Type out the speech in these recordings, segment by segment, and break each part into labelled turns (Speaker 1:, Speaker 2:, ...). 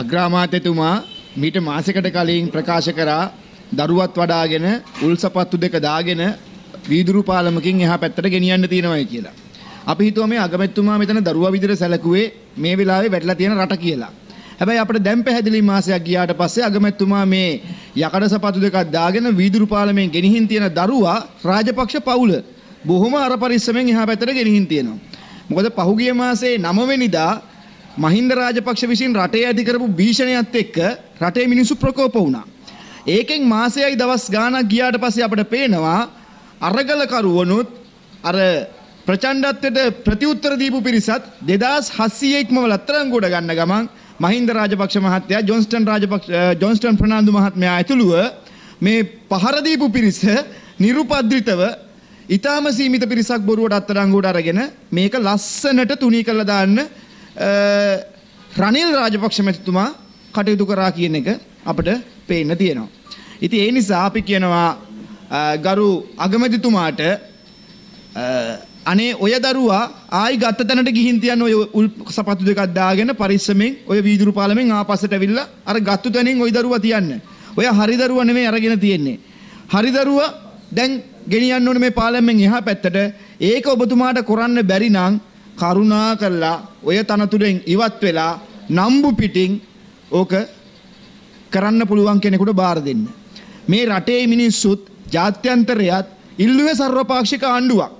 Speaker 1: අග්‍රාමාත්‍යතුමා මීට මාසයකට කලින් ප්‍රකාශ කරා දරුවත් වඩාගෙන උල්සපත්තු දෙක දාගෙන වීදුරු පාලමකින් එහා පැත්තට ගෙනියන්න තියෙනවායි කියලා. අපි හිතුවා මේ අගමැතිතුමා මෙතන දරුවා විදිහට සැලකුවේ මේ වෙලාවේ වැටලා තියෙන රට කියලා. හැබැයි අපිට දැන් පැහැදිලි මාසයක් ගියාට පස්සේ අගමැතිතුමා මේ යකඩ සපතු දෙකක් දාගෙන වීදුරු පාලමෙන් ගෙනිහින් තියෙන දරුවා රාජපක්ෂ පවුල බොහොම අර පරිස්සමෙන් එහා පැත්තට ගෙනිහින් තියෙනවා. මොකද පහුගිය මාසේ 9 වෙනිදා මහින්ද රාජපක්ෂ විසින් රටේ ඇති කරපු භීෂණයත් එක්ක රටේ මිනිස්සු ප්‍රකෝප වුණා. ඒකෙන් මාසයයි දවස් ගාණක් ගියාට පස්සේ අපිට පේනවා අරගල කරුවනුත් අර ප්‍රචණ්ඩත්වයට ප්‍රතිඋත්තර දීපු පිරිසත් 2700 ඉක්මවල අත්අඩංගුවට ගන්න ගමන් මහින්ද රාජපක්ෂ මහත්තයා ජොන්ස්ටන් රාජපක්ෂ ජොන්ස්ටන් ප්‍රනාන්දු මහත්මයා ඇතුළුව මේ පහර දීපු පිරිස nirupadritaව ඊටාම සීමිත පිරිසක් බොරුවට අත්අඩංගුවට අරගෙන මේක ලස්සනට තුනී කරලා දාන්න රනිල් රාජපක්ෂ මැතිතුමා කටයුතු කරා කියන එක අපට පේන්න තියෙනවා. ඉතින් ඒ නිසා අපි කියනවා ගරු අගමැතිතුමාට අනේ ඔය දරුවා ආයි ගත්ත තැනට ගිහින් තියන්න ඔය උල් සපත්තු දෙකක් දාගෙන පරිස්සමෙන් ඔය වීදුරු පාලමෙන් ආපස්සට ඇවිල්ලා අර ගත්තු තැනින් ওই දරුවා තියන්න. ඔය හරි දරුවා නෙමෙයි අරගෙන තියෙන්නේ. හරි දරුවා දැන් ගෙනියන්න ඕනේ මේ පාලමෙන් එහා පැත්තට. ඒක ඔබතුමාට කරන්න බැරි නම් කරුණා කරලා ඔය තනතුරෙන් ඉවත් වෙලා නම්බු පිටින් ඕක කරන්න පුළුවන් කෙනෙකුට බාර දෙන්න. මේ රටේ මිනිස්සුත් ජාත්‍යන්තරයත් ඉල්ලුවේ සර්වපාක්ෂික ආණ්ඩුවක්.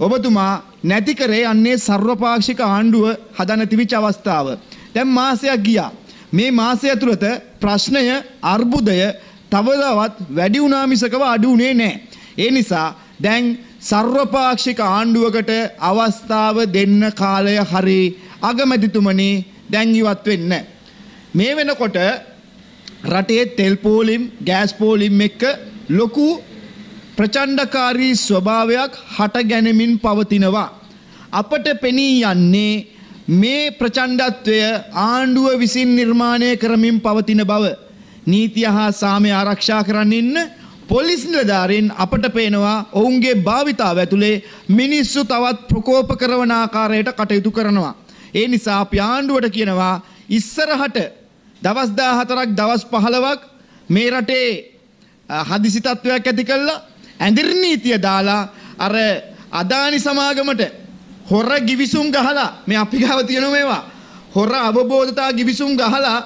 Speaker 1: ඔබතුමා නැති කරේ යන්නේ සර්වපාක්ෂික ආණ්ඩුව හදන තිබිච්ච අවස්ථාව. දැන් මාසයක් ගියා. මේ මාසය තුළත ප්‍රශ්නය අර්බුදය තවදවත් වැඩි වුණා මිසකව අඩු වුණේ නැහැ. ඒ නිසා දැන් සර්වපාක්ෂික ආණ්ඩුවකට අවස්ථාව දෙන්න කාලය හරි අගමැතිතුමනි දැන් ඉවත් වෙන්න. මේ වෙනකොට රටේ තෙල් පෝලිම් ගෑස් පෝලිම් එක්ක ලොකු ප්‍රචණ්ඩකාරී ස්වභාවයක් හට ගැනමින් පවතිනවා. අපට පෙනී යන්නේ මේ ප්‍රචණ්ඩත්වය ආණ්ඩුව විසින් නිර්මාණය කරමින් පවතින බව. නීතිය හා සාමය ආරක්ෂා කරන්න ඉන්න පොලිස් නිලධාරීන් අපට පේනවා ඔවුන්ගේ භාවිතාව ඇතුළේ මිනිස්සු තවත් ප්‍රකෝප කරවන ආකාරයට කටයුතු කරනවා. ඒ නිසා අපි ආණ්ඩුවට කියනවා ඉස්සරහට දවස් 14ක් දවස් 15ක් මේ රටේ හදිසි තත්වයක් ඇති කළා ඇඳිර් නීතිය දාලා අර අදානි සමාගමට හොර ගිවිසුම් ගහලා මේ අපි ගාව තියෙන මේවා හොර අවබෝධතා ගිවිසුම් ගහලා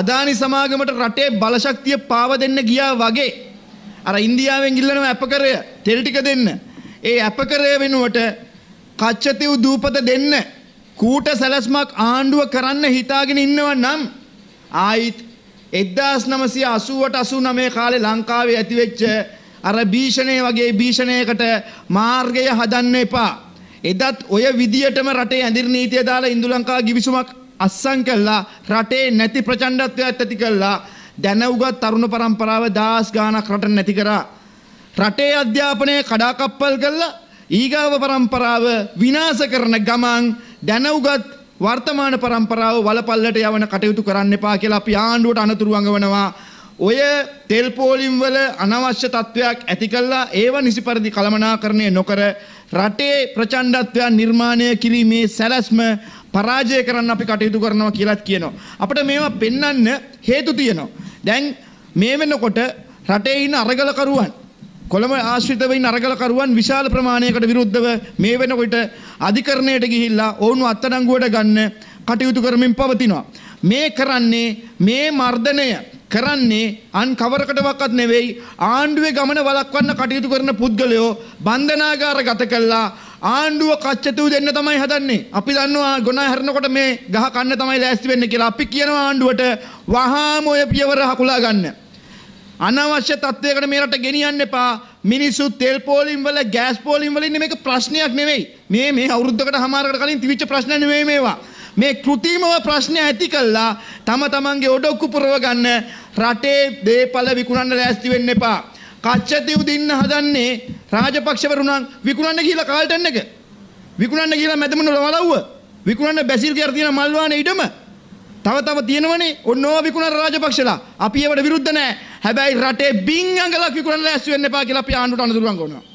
Speaker 1: අදානි සමාගමට රටේ බලශක්තිය පාව දෙන්න ගියා වගේ අර ඉන්දියාවෙන් ඉල්ලනවා ඇපකරය තෙල් ටික දෙන්න. ඒ ඇපකරය වෙනුවට කච්චතිව් දූපත දෙන්න. කූට සැලැස්මක් ආණ්ඩුව කරන්න හිතාගෙන ඉන්නව නම් ආයිත් 1980ට 89 කාලේ ලංකාවේ ඇතිවෙච්ච අර භීෂණය වගේ භීෂණයකට මාර්ගය හදන්න එපා. එදත් ඔය විදියටම රටේ ඇඳිරි නීතිය දාලා ඉන්දුලංකා ගිවිසුමක් අස්සන් කළා රටේ නැති ප්‍රචණ්ඩත්වයක් ඇති කළා දැන උගත් තරුණ පරම්පරාව දාස් ගානක් රට නැති කරා. රටේ අධ්‍යාපනය කඩාකප්පල් කළා ඊගාව පරම්පරාව විනාශ කරන ගමන් දැන උගත් වර්තමාන පරම්පරාව වලපල්ලට යවන කටයුතු කරන්න එපා කියලා අපි ආණ්ඩුවට අනතුරු අඟවනවා. ඔය තෙල් පෝලිම් වල අනවශ්‍ය තත්ත්වයක් ඇති කළා ඒව නිසි පරිදි කළමනාකරණය නොකර රටේ ප්‍රචණ්ඩත්වයන් නිර්මාණය කිරීමේ සැලැස්ම පරාජය කරන්න අපි කටයුතු කරනවා කියලාත් කියනවා. අපිට මේවා පෙන්වන්න හේතු තියෙනවා. දැන් මේ වෙනකොට රටේ ඉන්න අරගලකරුවන් කොළඹ ආශ්‍රිතව ඉන්න අරගලකරුවන් විශාල ප්‍රමාණයකට විරුද්ධව මේ වෙනකොට අධිකරණයට ගිහිල්ලා ඔවුන් අත්අඩංගුවට ගන්න කටයුතු කරමින් පවතිනවා. මේ කරන්නේ මේ මර්ධනය කරන්නේ අන් කවරකටවත් නෙවෙයි ආණ්ඩුවේ ගමන වළක්වන්න කටයුතු කරන පුද්ගලයෝ බන්ධනාගාර ගත කළා ආණ්ඩුව කච්චතු දෙන්න තමයි හදන්නේ. අපි දන්නවා ගොනා හැරෙනකොට මේ ගහ කන්න තමයි ලෑස්ති වෙන්නේ කියලා. අපි කියනවා ආණ්ඩුවට වහාම ඔය පියවර හකුලා ගන්න. අනවශ්‍ය තත්ත්වයකට මේ රට ගෙනියන්න එපා. මිනිස්සු තෙල් පෝලිම් වල ගෑස් පෝලිම් වල ඉන්නේ මේක ප්‍රශ්නයක් නෙවෙයි. මේ මේ අවුරුද්දකට හමාරකට කලින් තිබිච්ච ප්‍රශ්න නෙවෙයි මේවා. මේ කෘතිමව ප්‍රශ්න ඇති කළා තම තමන්ගේ ඔඩොක්කු පුරව ගන්න රටේ දේපල විකුණන්න ලෑස්ති වෙන්න එපා. කච්චතිව් දින්න හදන්නේ රාජපක්ෂවරුණන් විකුණන්න කියලා කාල්ටන් එක. විකුණන්න කියලා මැදමුණ වලව්ව. විකුණන්න බැසිල්ගේ අර තියෙන මල්වානේ ඉඩම. තව තව තියෙනවනේ ඔන්නෝ විකුණන රාජපක්ෂලා. අපි ඒවට විරුද්ධ නැහැ. හැබැයි රටේ බින් අඟලක් විකුණන්න ලෑස්ති වෙන්න එපා කියලා අපි ආණ්ඩුවට අනතුරු ගන්නවා.